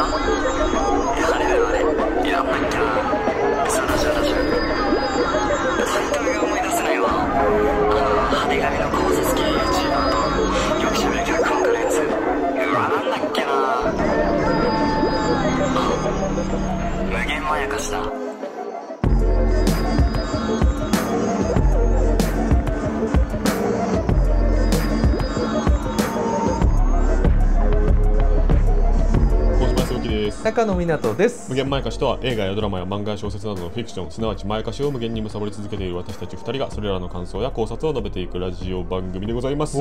だやれやれやんなきゃそうだそうだそうだタイトルが思い出せないわあの派手髪の考察系 YouTuber とよくしゃべる脚本家のやつうわなんだっけなあ無限まやかしだです高野湊です無限前歌詞とは映画やドラマや漫画や小説などのフィクションすなわち前歌詞を無限に貪り続けている私たち2人がそれらの感想や考察を述べていくラジオ番組でございます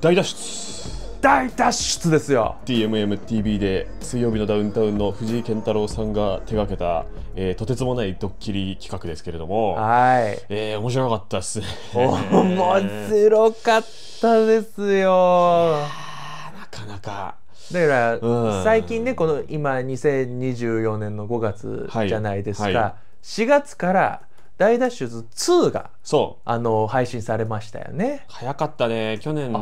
大脱出大脱出ですよ DMMTV で水曜日のダウンタウンの藤井健太郎さんが手がけた、えー、とてつもないドッキリ企画ですけれどもはい、えー、面白かったっす面白かったですよなかなかだから、最近ねこの今2024年の5月じゃないですか、はいはい、4月から大ュズ2があの配信されましたよね早かったね去年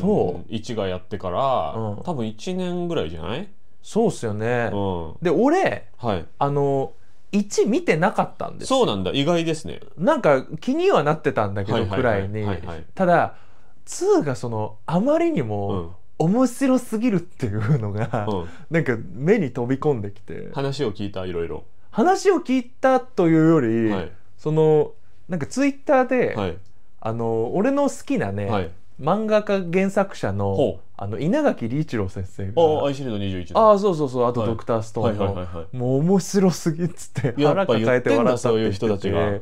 そう1がやってから、うん、多分1年ぐらいじゃないそうっすよね、うん、で俺、はい、あの1見てなかったんですそうなんだ意外ですねなんか気にはなってたんだけどくらいにただ2がそのあまりにも面白すぎるっていうのが、うん、なんか目に飛び込んできて話を聞いたいろいろ話を聞いたというより、はい、そのなんかツイッターで、はい、あの俺の好きなね、はい、漫画家原作者のあの稲垣理一郎先生が「21の」あそうそうそうあと「ドクターストーンもう面白すぎっつって腹抱えて笑ったっていう人たちが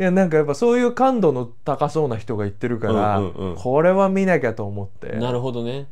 いやなんかやっぱそういう感度の高そうな人が言ってるから、うんうんうん、これは見なきゃと思ってなるほどね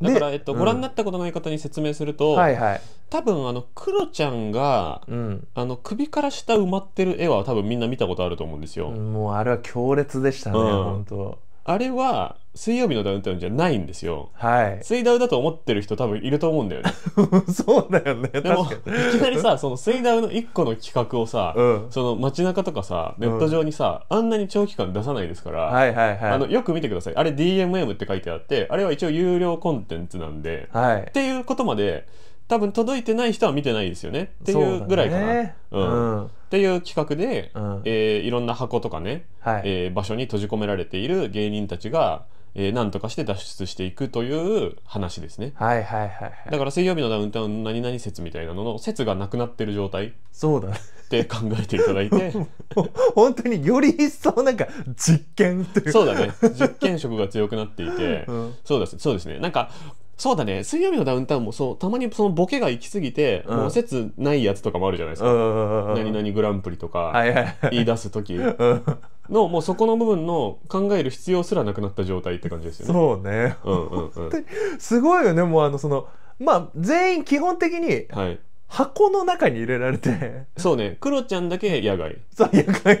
だから、えっと、ご覧になったことない方に説明すると、はいはい、多分あのクロちゃんが、うん、あの首から下埋まってる絵は多分みんな見たことあると思うんですよ、もうあれは強烈でしたね、うん、本当あれは水曜日のダウンタウンじゃないんですよ。はい。水ダウだと思ってる人多分いると思うんだよね。そうだよね。でも、いきなりさ、その水ダウの一個の企画をさ、うんその街中とかさ、ネット上にさ、あんなに長期間出さないですから、はいはいはい。あの、よく見てください。あれ DMM って書いてあって、あれは一応有料コンテンツなんで、はいっ。ていうことまで多分届いてない人は見てないですよねっていうぐらいかな。うん、っていう企画で、うん、えー、いろんな箱とかね、はい、えー、場所に閉じ込められている芸人たちが、えー、何とかして脱出していくという話ですね。はいはいはい、はい、だから水曜日のダウンタウン何々説みたいなのの説がなくなってる状態。そうだ、って考えていただいて 本当により一層なんか実験というそうだね実験色が強くなっていて、うん、そうですそうですねなんかそうだね水曜日のダウンタウンもそうたまにそのボケが行き過ぎて、うん、もう説ないやつとかもあるじゃないですか、何々グランプリとか言い出す時の、もうそこの部分の考える必要すらなくなった状態って感じですよねそうね、うんうんうん、すごいよねもうあのそのまあ全員基本的に、はい、箱の中に入れられてそうねクロちゃんだけ野外そう野外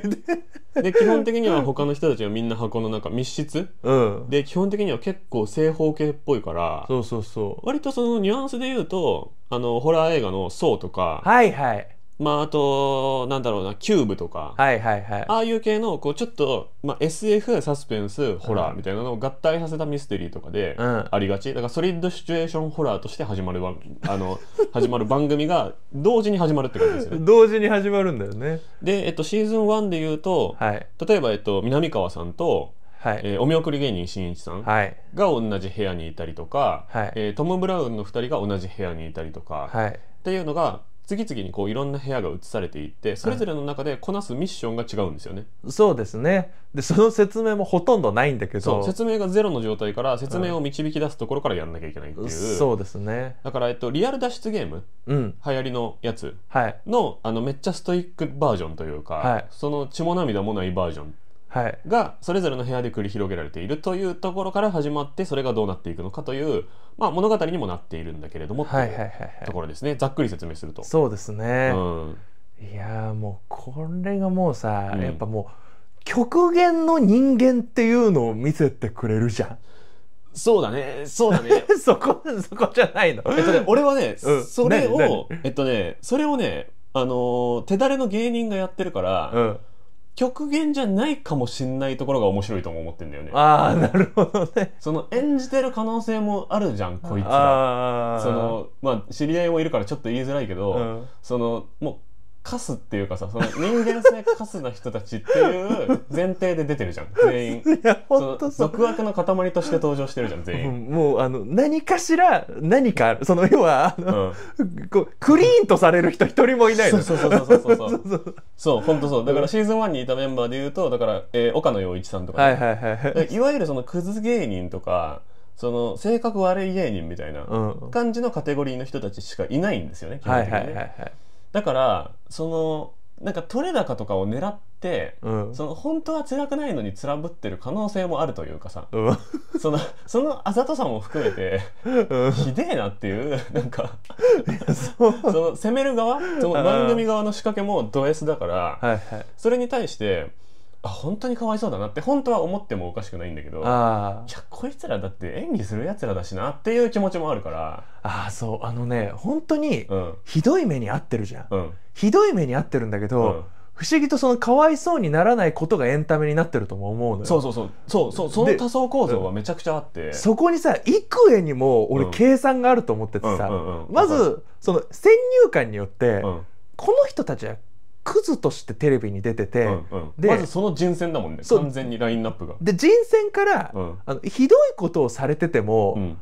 でで基本的には他の人たちはみんな箱の中密室、うん、で基本的には結構正方形っぽいからそうそうそう割とそのニュアンスで言うとあのホラー映画の「そう」とかはいはいまあ、あと、なんだろうな、キューブとか、はいはいはい。ああいう系の、こう、ちょっと、まあ、SF、サスペンス、ホラーみたいなのを合体させたミステリーとかでありがち。だから、ソリッドシチュエーションホラーとして始まるわ、あの、始まる番組が同時に始まるって感じですね。同時に始まるんだよね。で、えっと、シーズン1で言うと、はい。例えば、えっと、南川さんと、はい。えーお見送り芸人しんいちさんがはい。同じ部屋にいたりとか、はいえートム・ブラウンの2人が同じ部屋にいたりとか、はい。っていうのが次々にこういろんな部屋が移されていってそれぞれの中でこなすミッションが違うんですよね、そうですねでその説明もほとんどないんだけど説明がゼロの状態から説明を導き出すところからやんなきゃいけないっていう、そうですねだから、えっと、リアル脱出ゲーム、うん、流行りのやつの,、はい、あのめっちゃストイックバージョンというか、はい、その血も涙もないバージョンがそれぞれの部屋で繰り広げられているというところから始まってそれがどうなっていくのかという、まあ、物語にもなっているんだけれどもというところですね、ざっくり説明すると。そうですね、うん、いやもうこれがもうさ、うん、やっぱもう極限の人間っていうのを見せてくれるじゃん。そうだね、そうだね。そこ、そこじゃないの。えっとね、俺はね、うん、それを、ねね、えっとね、それをえっとねそれをねあの手だれの芸人がやってるから、うん、極限じゃないかもしんないところが面白いとも思ってんだよねああなるほどねその演じてる可能性もあるじゃんこいつらそのまあ知り合いもいるからちょっと言いづらいけど、うん、そのもうカスっていうかさその人間性カスな人たちっていう前提で出てるじゃん全員 いや本当俗悪の塊として登場してるじゃん全員、うん、もうあの何かしら何かその要はあの、うん、こうクリーンとされる人一人もいないそうそうそうそうそうそうそう本当 そうだからシーズン1にいたメンバーでいうとだから、えー、岡野陽一さんとか、ね、はいはいはい、いわゆるそのクズ芸人とかその性格悪い芸人みたいな感じのカテゴリーの人たちしかいないんですよね、基本的にね。はいはいはいはいだからそのなんか取れ高とかを狙って、うん、その本当は辛くないのにらぶってる可能性もあるというかさ、うん、そのそのあざとさも含めて、うん、ひでえなっていうなんかその攻める側その番組側の仕掛けもド S だから、はいはい、それに対して。あ本当にかわいそうだなって本当は思ってもおかしくないんだけどあやこいつらだって演技するやつらだしなっていう気持ちもあるからああそうあのね本当にひどい目に遭ってるじゃん、うん、ひどい目に遭ってるんだけど、うん不思議とそのかわいそうにならないことがエンタメになってるとも思うのよそうそうそうそうその多層構造はめちゃくちゃあってそこにさ幾重にも俺計算があると思っててさ、まずその先入観によって、うん、この人たちはクズとしてテレビに出てて、うんうん、まずその人選だもんね完全にラインナップが。で人選から、うん、あのひどいことをされてても、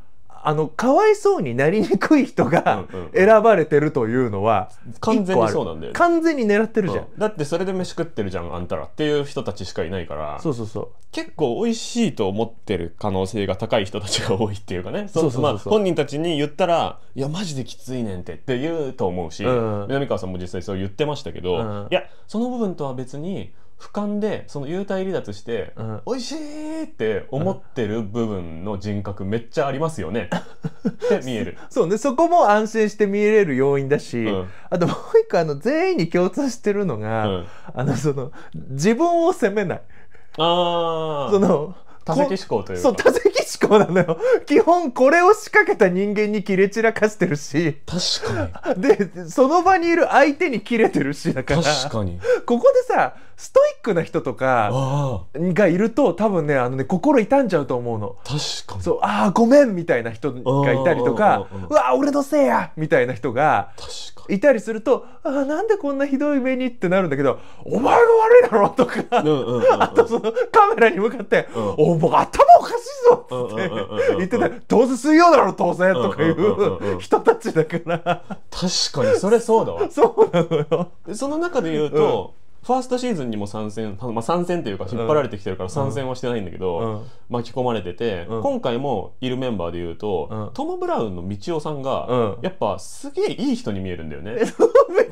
あのかわいそうになりにくい人が選ばれてるというのは完全にそうなんだよ、ね、完全に狙ってるじゃん、うん、だってそれで飯食ってるじゃんあんたらっていう人たちしかいないからそうそうそう結構美味しいと思ってる可能性が高い人たちが多いっていうかねそうそうまあ、本人たちに言ったら「いやマジできついねんて」って言うと思うし、うん、南川さんも実際そう言ってましたけど、うん、いやその部分とは別に「俯瞰でその幽体離脱して、美味しいって思ってる部分の人格めっちゃありますよね って見えるそうねそこも安心して見れる要因だし、うん、あともう一個あの全員に共通してるのが、うん、あのその自分を責めないあその多席思考というそう多席思考なのよ基本これを仕掛けた人間に切れ散らかしてるし確かにでその場にいる相手に切れてるしだから確かにここでさストイックな人とかがいると多分ねあのね心痛んじゃうと思うの確かにそうああごめんみたいな人がいたりとかうわ俺のせいやみたいな人が確かにいたりすると「あなんでこんなひどい目に」ってなるんだけど「お前が悪いだろ」とか、あとそのカメラに向かって「うん、お前頭おかしいぞ」って言ってたどうせ水曜だろ当然」とかいう人たちだから確かにそれそうだわ そうなのよその中で言うと、ファーストシーズンにも参戦、まあ、参戦というか引っ張られてきてるから参戦はしてないんだけど、巻き込まれてて、今回もいるメンバーでいうと、トム・ブラウンの道夫さんが、やっぱすげえいい人に見えるんだよね。道夫さん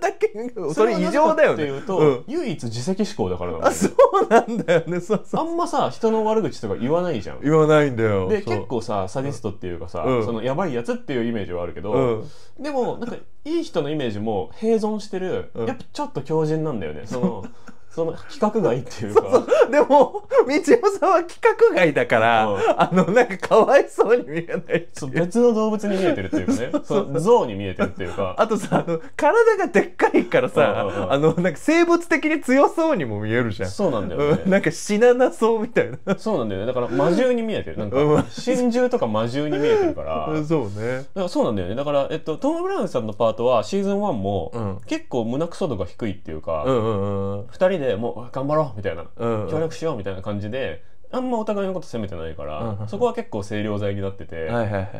だけそれ異常だよね。っていうと、唯一自責思考だからあそうなんだよねあんまさ人の悪口とか言わないじゃん。言わないんだよ。で結構さサディストっていうかさ、そのやばいやつっていうイメージはあるけど、でもなんかいい人のイメージも併存してる、うん、やっぱちょっと強靭なんだよねその その規格外っていうかでも道夫さんは規格外だから、うん、あのなんかかわいそうに見えないそう別の動物に見えてるっていうかね そう象に見えてるっていうかあとさあの体がでっかいからさ、うんうん、あのなんか生物的に強そうにも見えるじゃんそうなんだよ、ね、なんか死ななそうみたいなそうなんだよねだから魔獣に見えてるなんか真珠とか魔獣に見えてるからそうねだからそうなんだよねだから、えっと、トム・ブラウンさんのパートはシーズン1も、うん、結構胸くそ度が低いっていうか、うんうんうん、2人ででもう頑張ろうみたいな、協力しようみたいな感じであんまお互いのこと責めてないから、そこは結構清涼剤になってて、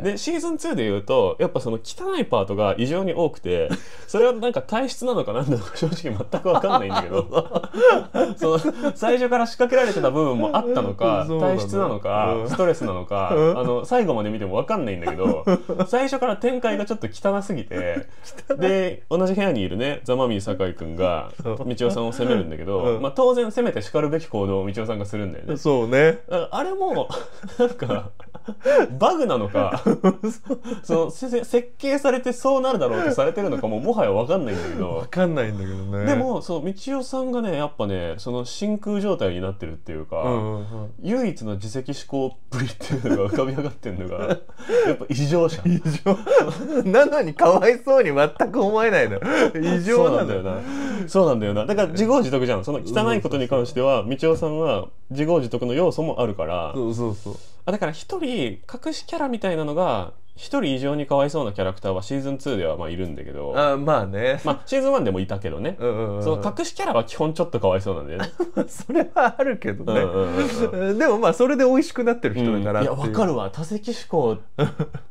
でシーズン2でいうとやっぱその汚いパートが異常に多くて それはなんか体質なのか何なのか正直全く分かんないんだけど その最初から仕掛けられてた部分もあったのか 体質なのか、うん、ストレスなのか、うん、あの最後まで見ても分かんないんだけど最初から展開がちょっと汚すぎてで同じ部屋にいるねザ・マミィ酒井君が道夫さんを責めるんだけど、うん、まあ、当然責めてしかるべき行動を道夫さんがするんだよね。そうねねあれもなんか バグなのか その設計されてそうなるだろうとされてるのかももはや分かんないんだけど分かんないんだけどねでもその道夫さんがねやっぱねその真空状態になってるっていうか、うんうんうん、唯一の自責思考っぷりっていうのが浮かび上がってるのが やっぱ異常者異常なのにかわいそうに全く思えないの異常なんだよなそうなんだよなだから自業自得じゃんその汚いことに関しては道夫さんは自業自得の要素もあるからそうそうそうあだから一人隠しキャラみたいなのが一人異常にかわいそうなキャラクターはシーズン2ではまあいるんだけどあまあね、まあ、シーズン1でもいたけどね、うんうんうん、その隠しキャラは基本ちょっとかわいそうなんだよね それはあるけどね、うんうんうん、でもまあそれで美味しくなってる人だからい,、やわかるわ多席思考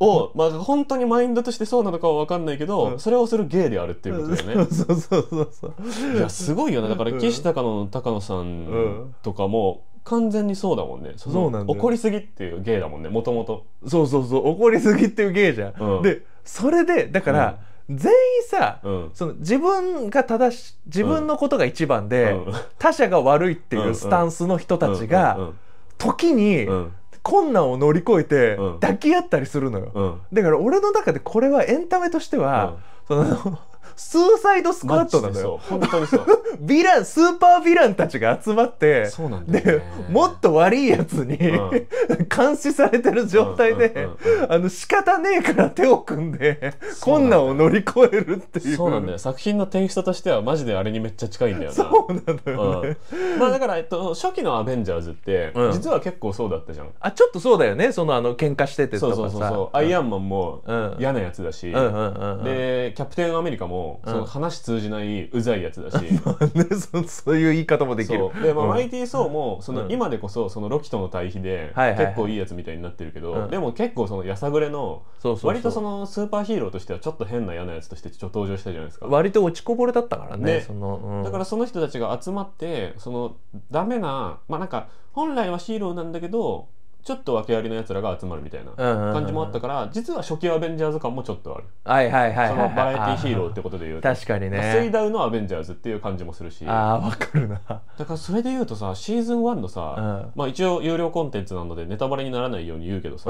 をまあ本当にマインドとしてそうなのかは分かんないけど、それをする芸であるっていうことだよね そうそうそうそういやすごいよねだから岸高野の高野さんとかも、完全にそうだもんねそそうなんだ怒りすぎっていう芸だもんねもともとそうそうそう怒りすぎっていう芸じゃん、うんでそれでだから、全員さ、うんその自分が正し自分のことが一番で、うん他者が悪いっていうスタンスの人たちが、うん時にうんうん困難を乗り越えて抱き合ったりするのよ、うんだから俺の中でこれはエンタメとしては、そのスーサイドスクワットなのよ。本当にそう。ヴィラン、スーパーヴィランたちが集まって、そうね、で、もっと悪いやつに、うん、監視されてる状態で、あの、仕方ねえから手を組んで、困難を乗り越えるっていう。そうなんだよ。作品のテイストとしては、マジであれにめっちゃ近いんだよな。そうなんだよね、うん。まあだから、えっと、初期のアベンジャーズって、うん、実は結構そうだったじゃん。あ、ちょっとそうだよね。その、あの、喧嘩しててとかさ。そうそうそうそう。アイアンマンも嫌なやつだし、うううんんんで、キャプテンアメリカも、その話通じないうざいやつだし、そそういう言い方もできるで、まあー・ソーもその、今でこそそのロキとの対比で、結構いいやつみたいになってるけど、でも結構そのやさぐれの割とそのスーパーヒーローとしてはちょっと変な嫌なやつとしてちょっと登場したじゃないですか割と落ちこぼれだったからねその、だからその人たちが集まってそのダメなまあなんか本来はヒーローなんだけどちょっと訳ありのやつらが集まるみたいな感じもあったから実は初期アベンジャーズ感もちょっとあるはいはいはいそのバラエティヒーローってことでいうと確かにね水ダウのアベンジャーズっていう感じもするしあわかるなだからそれで言うとさシーズン1のさ、まあ一応有料コンテンツなのでネタバレにならないように言うけどさ、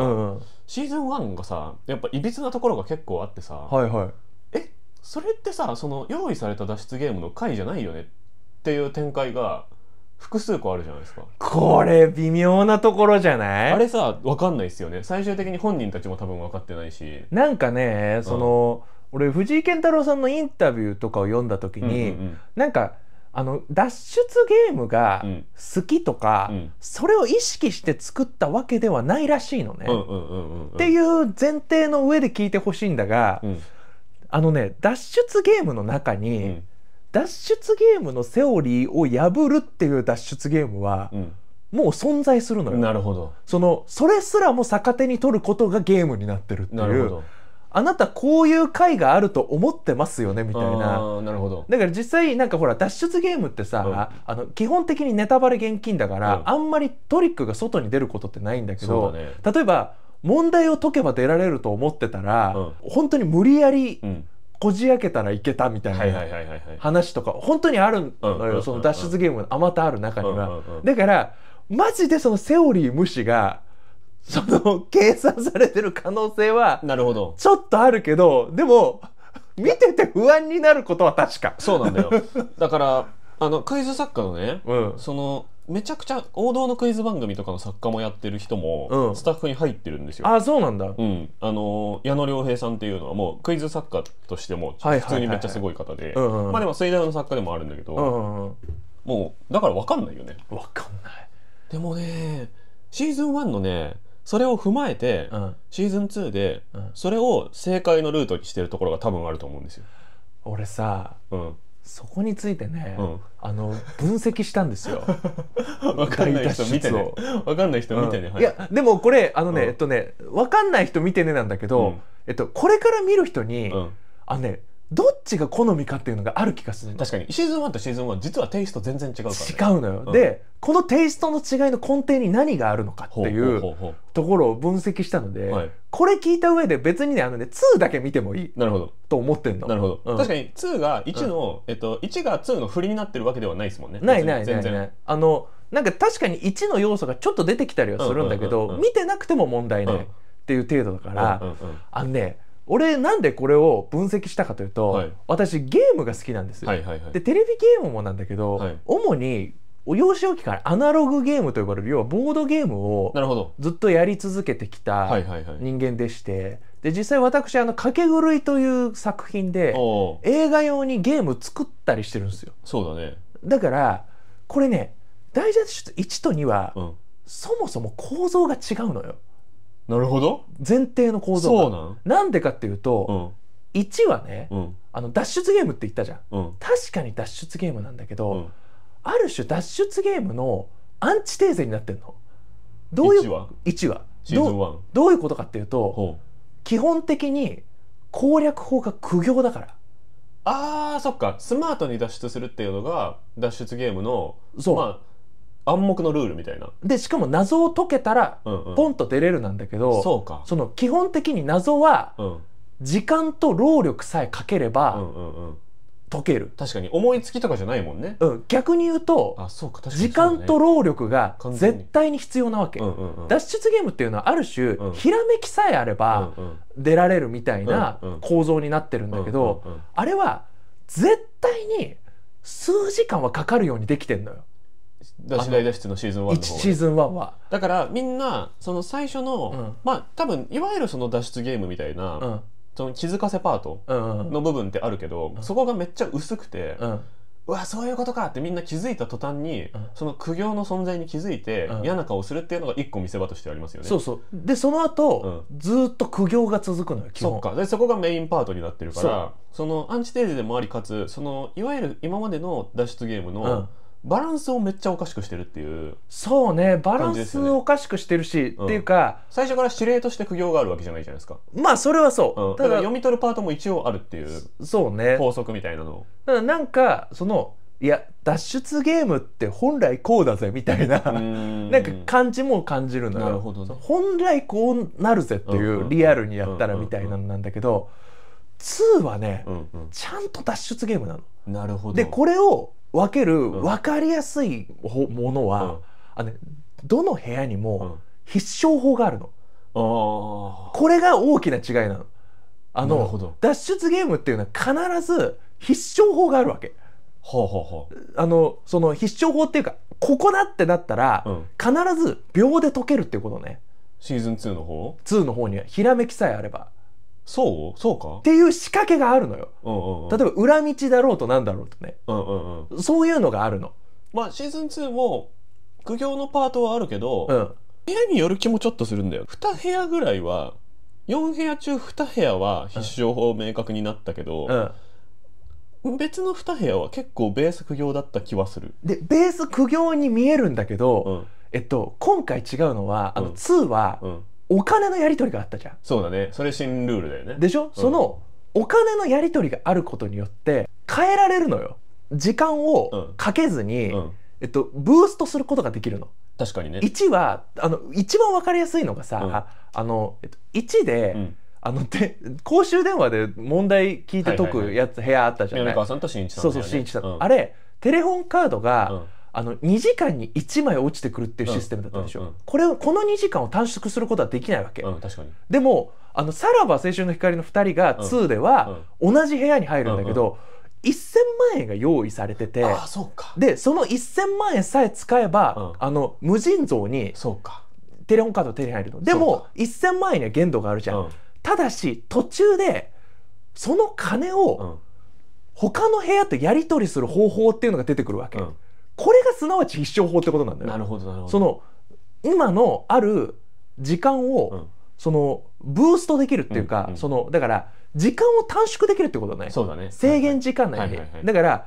シーズン1がさやっぱいびつなところが結構あってさはいはいえそれってさその用意された脱出ゲームの回じゃないよねっていう展開が複数個あるじゃないですかこれ微妙なところじゃないあれさ分かんないですよね最終的に本人たちも多分分かってないしなんかねその、うん、俺藤井健太郎さんのインタビューとかを読んだ時に、うんうん、なんかあの脱出ゲームが好きとか、うん、それを意識して作ったわけではないらしいのね。っていう前提の上で聞いてほしいんだが、うん、あのね脱出ゲームの中に、脱出ゲームのセオリーを破るっていう脱出ゲームは、うん、もう存在するのよ。なるほど。その、それすらも逆手に取ることがゲームになってるっていう。なるほど。あなたこういう回があると思ってますよねみたいな。なるほど。だから実際なんかほら脱出ゲームってさ、うん、あの基本的にネタバレ厳禁だから、うん、あんまりトリックが外に出ることってないんだけど、ね、例えば問題を解けば出られると思ってたら、うん、本当に無理やり、うんこじ開けたらいけたみたいな話とか本当にあるのよその脱出ゲームのあまたある中には。だからマジでそのセオリー無視がその計算されてる可能性はなるほどちょっとあるけどでも見てて不安になることは確かそうなんだよだからあのクイズ作家のね、うん、そのめちゃくちゃ王道のクイズ番組とかの作家もやってる人もスタッフに入ってるんですよ。あそうなんだ、うん、あの矢野良平さんっていうのはもうクイズ作家としても普通にめっちゃすごい方でまあでも水大の作家でもあるんだけど、うんうん、もうだから分かんないよね。分かんないでもねシーズン1のねそれを踏まえて、うん、シーズン2で、うん、それを正解のルートにしてるところが多分あると思うんですよ。俺さ、うん、そこについてね、うん、あの分析したんですよ。わかんない人見てね。わかんない人見てね。うん、いやでもこれあのね、うん、えっとねわかんない人見てねなんだけど、えっとこれから見る人に、あのねどっちが好みかっていうのがある気がする確かにシーズン1とシーズン1実はテイスト全然違うから、ね、違うのよ、うん、でこのテイストの違いの根底に何があるのかっていうところを分析したので、これ聞いた上で別にねあのね2だけ見てもいいなるほどと思ってんのなるほど、うん、確かに2が1の、うん、えっと、1が2の振りになってるわけではないですもんねないないないないあのなんか確かに1の要素がちょっと出てきたりはするんだけど、見てなくても問題ないっていう程度だから、あのね俺なんでこれを分析したかというと、はい、私ゲームが好きなんですよ、はいはいはい、でテレビゲームもなんだけど、はい、主に幼少期からアナログゲームと呼ばれる要はボードゲームをずっとやり続けてきた人間でして、はいはいはい、で実際私「あの掛け狂い」という作品で映画用にゲーム作ったりしてるんですよそうだねだからこれね大スト1と2は、うん、そもそも構造が違うのよなるほど前提の構造がなんでかっていうと、うん、1はね、うん、あの脱出ゲームって言ったじゃん、うん、確かに脱出ゲームなんだけど、ある種脱出ゲームのアンチテーゼになってんのどういう1は ,1 はどどういうことかっていうと基本的に攻略法が苦行だからあーそっかスマートに脱出するっていうのが脱出ゲームのそう、まあ暗黙のルールみたいなでしかも謎を解けたらポンと出れるなんだけど、そうかその基本的に謎は時間と労力さえかけれうばんうんうん解ける、確かに思いつきとかじゃないもんねうん、逆に言うとあそうか確かに時そうだね間と労力が絶対に必要なわけ、うんうんうん脱出ゲームっていうのはある種、うんひらめきさえあれば出られるみたいな構造になってるんだけど、うんうんうんあれは絶対に数時間はかかるようにできてんのよ。男子大脱出のシーズン1の方シーズン1はだからみんなその最初の、まあ多分いわゆるその脱出ゲームみたいな、その気づかせパートの部分ってあるけど、そこがめっちゃ薄くて、うわそういうことかってみんな気づいた途端に、うん、その苦行の存在に気づいて、うん、嫌な顔するっていうのが一個見せ場としてありますよねそうそうでその後、うん、ずっと苦行が続くのよ基本そっかでそこがメインパートになってるからそのアンチテーゼでもありかつそのいわゆる今までの脱出ゲームの、バランスをめっちゃおかしくしてるっていうそうねバランスをおかしくしてるし、っていうか、最初から指令として苦行があるわけじゃないじゃないですかまあそれはそう、うん、ただ読み取るパートも一応あるっていうそうね法則みたいなのだからなんかそのいや脱出ゲームって本来こうだぜみたいななんか感じも感じるのよなるほど、ね、本来こうなるぜっていうリアルにやったらみたいなのなんだけど2はね、うんうん、ちゃんと脱出ゲームなの。なるほどでこれを分ける分かりやすいものは、あのどの部屋にも必勝法があるの。これが大きな違いなの。あの脱出ゲームっていうのは必ず必勝法があるわけ。ほうほうほうあのその必勝法っていうかここだってなったら、うん、必ず秒で解けるっていうことねシーズン2の方 ?2 の方にはひらめきさえあればそうそうかっていう仕掛けがあるのよ、うんうんうん、例えば裏道だろうとなんだろうとね、うんうん、そういうのがあるのまあシーズン2も苦行のパートはあるけど、うん、部屋による気もちょっとするんだよ2部屋ぐらいは4部屋中2部屋は必勝法明確になったけど、うん別の2部屋は結構ベース苦行だった気はするでベース苦行に見えるんだけど、うん、えっと今回違うのはあの2は、お金のやり取りがあったじゃんそうだねそれ新ルールだよねでしょ、うん、そのお金のやり取りがあることによって変えられるのよ時間をかけずに、うん、えっと、ブーストすることができるの確かにね1はあの一番分かりやすいのがさ、うん、あの1で、あので公衆電話で問題聞いて解くやつ、はいはいはい、部屋あったじゃない、ね、そうそう新一さん、あれテレホンカードが、あの2時間に1枚落ちてくるっていうシステムだったでしょ、うんうん、これをこの2時間を短縮することはできないわけ、うん、でもあのさらば青春の光の2人が2では同じ部屋に入るんだけど、うんうん、1000万円が用意されててでその1000万円さえ使えば、あの無尽蔵にテレホンカード手に入るのでも1000万円には限度があるじゃん、ただし途中でその金を他の部屋とやり取りする方法っていうのが出てくるわけ、うんこれがすなわち必勝法ってことなんだよなるほどなるほどその今のある時間を、うん、そのブーストできるっていうか、うんうん、そのだから時間を短縮できるってことだねそうだね制限時間内に、はいはい、だから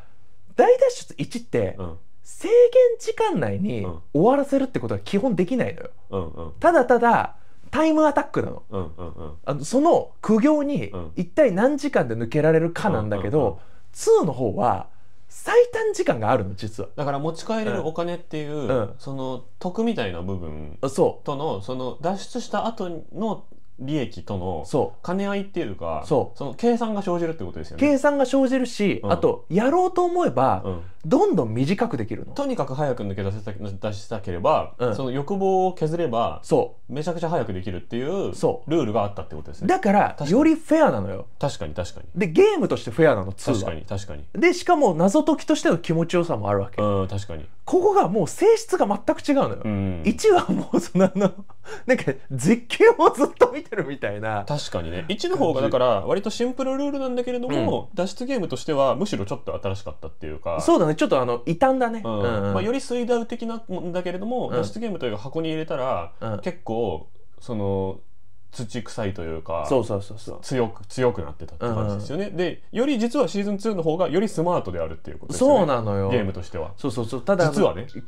大脱出1って、うん、制限時間内に終わらせるってことは基本できないのよ、うんうん、ただただタイムアタックなのうんうんうん、あのその苦行に一体何時間で抜けられるかなんだけど、うんうんうん、2の方は最短時間があるの実はだから持ち帰れるお金っていう、うんその得みたいな部分とのその脱出した後の利益との兼ね合いっていうかその計算が生じるってことですよね計算が生じるし、うん、あとやろうと思えば、うん、どんどん短くできるのとにかく早く抜け出せた出したければ、うん、その欲望を削ればそうめちゃくちゃ早くできるっていうルールがあったってことですねだからよりフェアなのよ確かに確かにでゲームとしてフェアなの2は確かに確かにでしかも謎解きとしての気持ちよさもあるわけうん確かにここがもう性質が全く違うのよ、うん、1はもうそのあのなんか絶景をずっと見ててるみたいな確かにね1の方がだから割とシンプルルールなんだけれども、うん、脱出ゲームとしてはむしろちょっと新しかったっていうかそうだねちょっとあの異端だね、うんうんうん、まあ、より水ダウ的なんだけれども、脱出ゲームというか箱に入れたら、結構その土臭いというかそうそうそうそう強く強くなってたって感じですよね、うん、でより実はシーズン2の方がよりスマートであるっていうことですねそうなのよゲームとしてはそうそうそうただ実はね汚い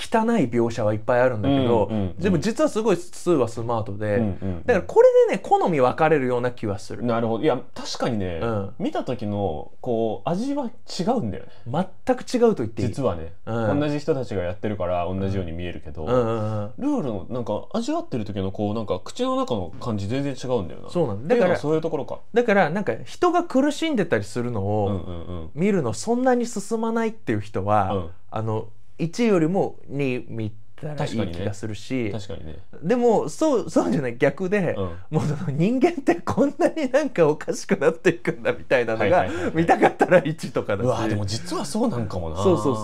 描写はいっぱいあるんだけど、うんうんうん、でも実はすごい2はスマートで、うんうんうん、だからこれでね好み分かれるような気はするなるほどいや確かにね、うん、見た時のこう味は違うんだよね全く違うと言っていい実はね、うん、同じ人たちがやってるから同じように見えるけど、うんうんうんうん、ルールのなんか味わってる時のこうなんか口の中の感じ全然違うんだよなそうなんだからそういうところかだからなんか人が苦しんでたりするのを見るのそんなに進まないっていう人は、うん、あの1よりも2見てたらいい気がするし、確かねね、でもそうそうじゃない逆で、うん、もう人間ってこんなになんかおかしくなっていくんだみたいなのが見たかったら1とかだし、はい、でも実はそうなんかもなそうそう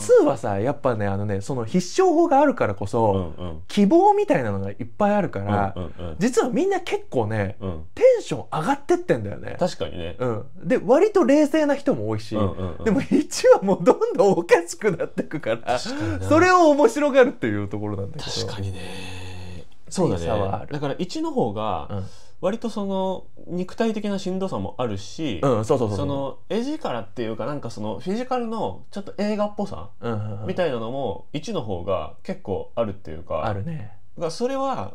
そう2はさやっぱねあのねその必勝法があるからこそ、うんうん、希望みたいなのがいっぱいあるから、うんうんうん、実はみんな結構ね、うん、テンション上がってってんだよね確かにね、うん、で割と冷静な人も多いし、うんうんうん、でも1はもうどんどんおかしくなっていくからそれを面白がるるっていうところなんだけど確かにねそうだねだから1の方が、割とその肉体的なしんどさもあるし、うん、そうそうそうその絵力っていうかなんかそのフィジカルのちょっと映画っぽさみたいなのも1の方が結構あるっていうか、うんうあるねそれは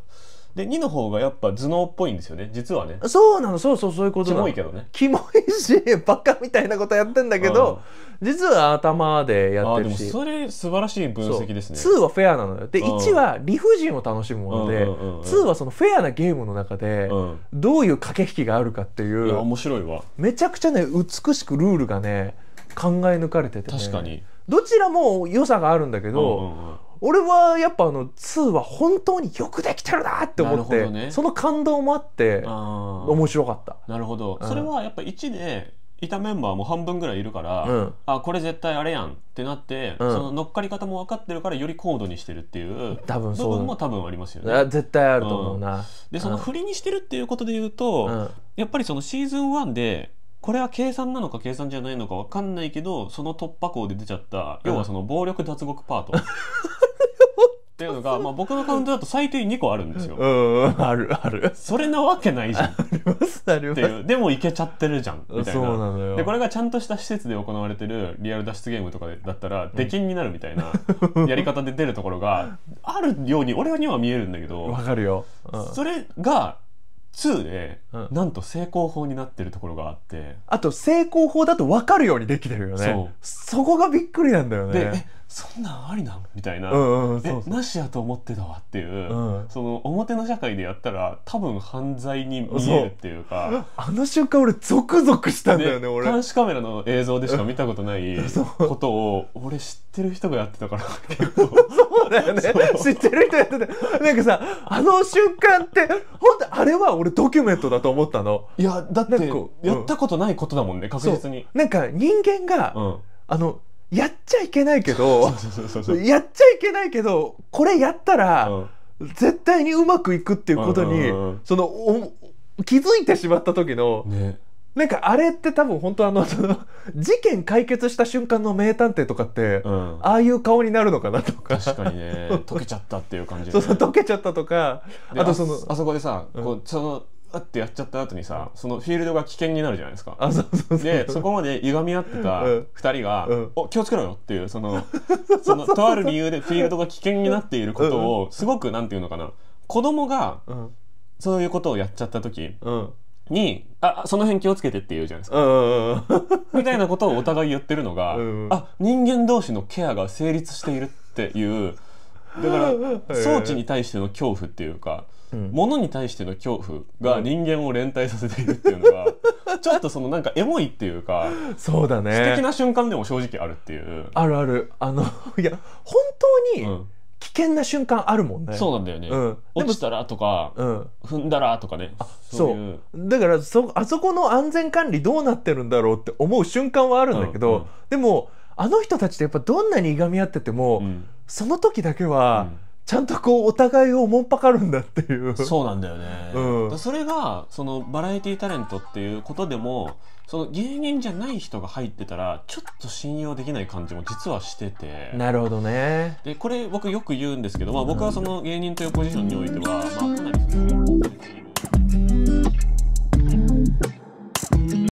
で2の方がやっぱ頭脳っぽいんですよね実はねそうなのそうそうそういうことキモいけどねキモいし バカみたいなことやってんだけど、うん、実は頭でやってるしそれ素晴らしい分析ですね2はフェアなのよで、うん、1は理不尽を楽しむもので、うんうんうん、2はそのフェアなゲームの中で、どういう駆け引きがあるかっていういや面白いわめちゃくちゃね美しくルールがね考え抜かれてて、ね、確かにどちらも良さがあるんだけど、うんうんうん俺はやっぱあの2は本当によくできてるなって思って、ね、その感動もあって面白かったなるほど、うん、それはやっぱ1でいたメンバーも半分ぐらいいるから、うん、あこれ絶対あれやんってなって、うん、その乗っかり方も分かってるからより高度にしてるっていう部分も多分ありますよね絶対あると思うな、うん、でその振りにしてるっていうことで言うと、やっぱりそのシーズン1でこれは計算なのか計算じゃないのか分かんないけどその突破口で出ちゃった要はその暴力脱獄パート、っていうのが、まあ、僕のカウントだと最低2個あるんですよ。うんあるある。それなわけないじゃん。ありますあります。っていうでもいけちゃってるじゃんみたいな。そうなのよでこれがちゃんとした施設で行われてるリアル脱出ゲームとかだったら出禁になるみたいなやり方で出るところが あるように俺には見えるんだけど。わかるよ。それが2で、うん、なんと成功法になってるところがあってあと成功法だと分かるようにできてるよねそこがびっくりなんだよねそんなんありなんみたいな、うんうん、なしやと思ってたわっていう、うん、その表の社会でやったら多分犯罪に見えるっていうか あの瞬間俺ゾクゾクしたんだよね俺監視カメラの映像でしか見たことない ことを俺知ってる人がやってたから結構そうだよね知ってる人やってたなんかさあの瞬間って本当あれは俺ドキュメントだと思ったのいやだってやったことないことだもんね、確実になんか人間が、うん、あのやっちゃいけないけどやっちゃいけないけどこれやったら、絶対にうまくいくっていうことに、そのお気づいてしまった時の、ね、なんかあれって多分本当あのその事件解決した瞬間の名探偵とかって、うん、ああいう顔になるのかなとか確かにね 溶けちゃったっていう感じ、ね、そうそう溶けちゃったとかあとそのあそこでさ、うん、こうそのあってやっちゃった後にさそのフィールドが危険になるじゃないですかあそうそうでそこまで歪み合ってた2人が「うんお気をつけろよ」っていうその そのとある理由でフィールドが危険になっていることをすごくなんていうのかな子供がそういうことをやっちゃった時うんに「ああその辺気をつけて」って言うじゃないですかうんうんうん みたいなことをお互い言ってるのが、うんあ人間同士のケアが成立しているっていうだから 装置に対しての恐怖っていうかものに対しての恐怖が人間を連帯させているっていうのが、ちょっとそのなんかエモいっていうかそうだね素敵な瞬間でも正直あるっていうあるあるあのいや本当に危険な瞬間あるもんね、そうなんだよね、うん、落ちたらとか、うん、踏んだらとかねそうだからそあそこの安全管理どうなってるんだろうって思う瞬間はあるんだけど、うんうん、でもあの人たちってやっぱどんなにいがみ合ってても、うん、その時だけは、うんちゃんとこうお互いをもんぱかるんだっていうそうなんだよね、うん、それがそのバラエティタレントっていうことでもその芸人じゃない人が入ってたらちょっと信用できない感じも実はしててなるほどねでこれ僕よく言うんですけど、まあ、僕はその芸人というポジションにおいては、まあ、かなり